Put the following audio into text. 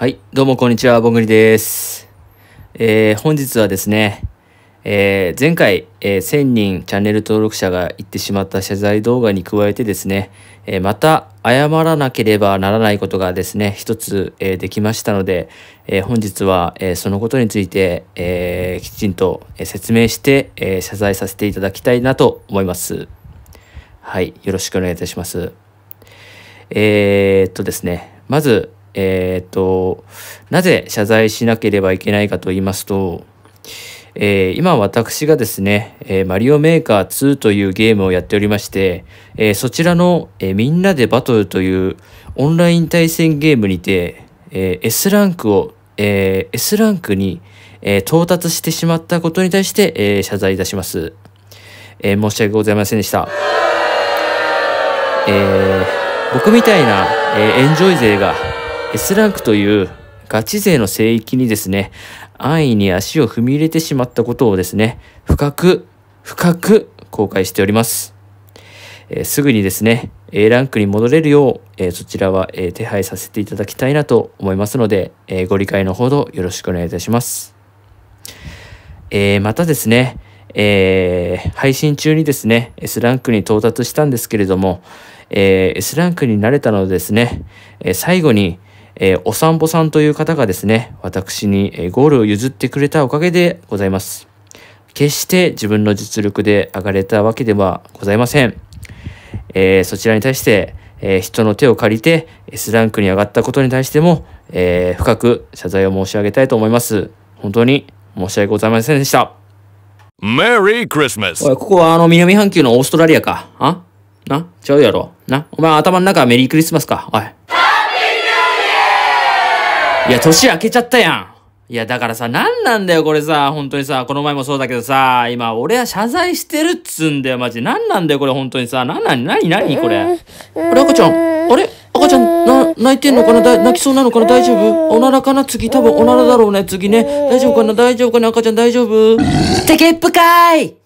はい、どうもこんにちは、ぼんぐりです。えー、本日はですね、えー、前回、えー、1000人チャンネル登録者が言ってしまった謝罪動画に加えてですね、えー、また謝らなければならないことがですね、一つ、えー、できましたので、えー、本日は、えー、そのことについて、えー、きちんと説明して、えー、謝罪させていただきたいなと思います。はい、よろしくお願いいたします。えー、っとですね、まず、えっ、ー、と、なぜ謝罪しなければいけないかと言いますと、えー、今私がですね、えー、マリオメーカー2というゲームをやっておりまして、えー、そちらの、えみんなでバトルというオンライン対戦ゲームにて、え S ランクを、え S ランクに、え到達してしまったことに対して、え謝罪いたします、え申し訳ございませんでした。え僕みたいな、えエンジョイ勢が S ランクというガチ勢の聖域にですね、安易に足を踏み入れてしまったことをですね、深く、深く公開しております。えー、すぐにですね、A ランクに戻れるよう、えー、そちらは、えー、手配させていただきたいなと思いますので、えご理解のほどよろしくお願いいたします。えまたですね、え配信中にですね、S ランクに到達したんですけれども、え S ランクになれたのですね、え最後に、えー、お散歩さんという方がですね、私にゴールを譲ってくれたおかげでございます。決して自分の実力で上がれたわけではございません。えー、そちらに対して、えー、人の手を借りて S ランクに上がったことに対しても、えー、深く謝罪を申し上げたいと思います。本当に申し訳ございませんでした。メリークリスマスおい、ここはあの南半球のオーストラリアか。あな違うやろ。なお前頭の中はメリークリスマスか。おい。いや、年明けちゃったやん。いや、だからさ、なんなんだよ、これさ、本当にさ、この前もそうだけどさ、今、俺は謝罪してるっつんだよ、マジ。なんなんだよ、これ、本当にさ、なんなん、なになに、これ。あれ、赤ちゃん、あれ赤ちゃん、な、泣いてんのかな泣きそうなのかな大丈夫おならかな次、多分おならだろうね、次ね。大丈夫かな大丈夫かな赤ちゃん、大丈夫てけっぷかーい